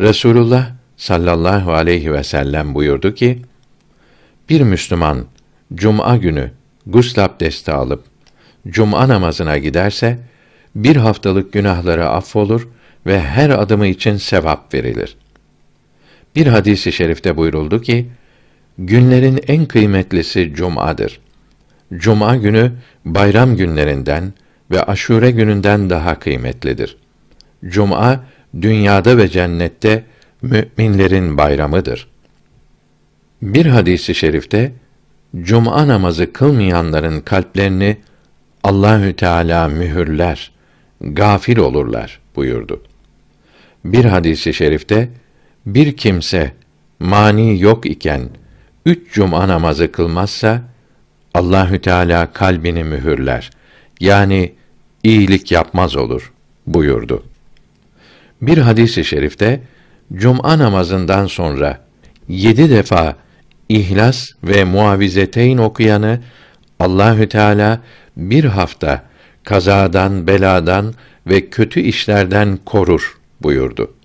Resulullah sallallahu aleyhi ve sellem buyurdu ki: Bir Müslüman cuma günü gusl abdesti alıp cuma namazına giderse bir haftalık günahları affolur ve her adımı için sevap verilir. Bir hadisi i şerifte buyuruldu ki: Günlerin en kıymetlisi cumadır. Cuma günü bayram günlerinden ve aşure gününden daha kıymetlidir. Cuma dünyada ve cennette müminlerin bayramıdır. Bir hadisi şerifte cuma namazı kılmayanların kalplerini Allahü Teala mühürler, gafil olurlar buyurdu. Bir hadisi şerifte bir kimse mani yok iken üç cuma namazı kılmazsa Allahü Teala kalbini mühürler. Yani iyilik yapmaz olur buyurdu. Bir hadisi i şerifte cuma namazından sonra yedi defa İhlas ve Muavizeteyn okuyanı Allahü Teala bir hafta kazadan, beladan ve kötü işlerden korur buyurdu.